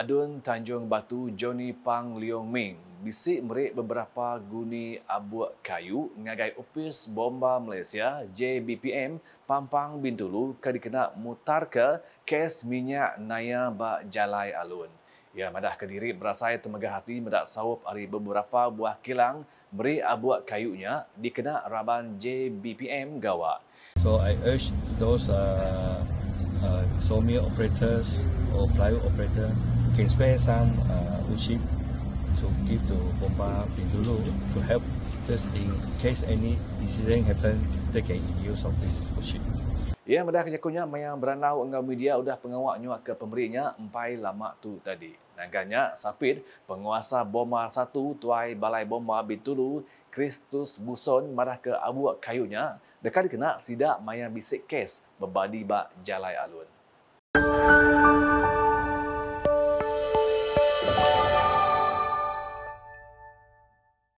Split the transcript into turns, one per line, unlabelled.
Adun Tanjung Batu Johnny Pang Leong Ming bisik merik beberapa guni abu kayu ngagai opis bomba Malaysia JBPM Pampang Bintulu kadikena mutar ke kes minyak naya ba jalai alun. Ya madah kediri berasai temegah hati medak sawup ari beberapa buah kilang beri abu kayunya dikena raban JBPM
gawa. So I urge those uh, uh, sawmill operators or plywood operators can spare some uh, wood chip to give to Bomba Pindulu to help just in case any incident happen, they can use of this wood chip.
Ya, yeah, mudah kerjakunya mayang beranau enggau media sudah pengawak nyuak ke pemerinya empai lama tu tadi. Nangganya Sapid, penguasa Boma satu tuai balai Boma Bintulu, Kristus Buson marah ke abu kayunya dekat kena sida maya bisik kes bebadi bak jalai alun.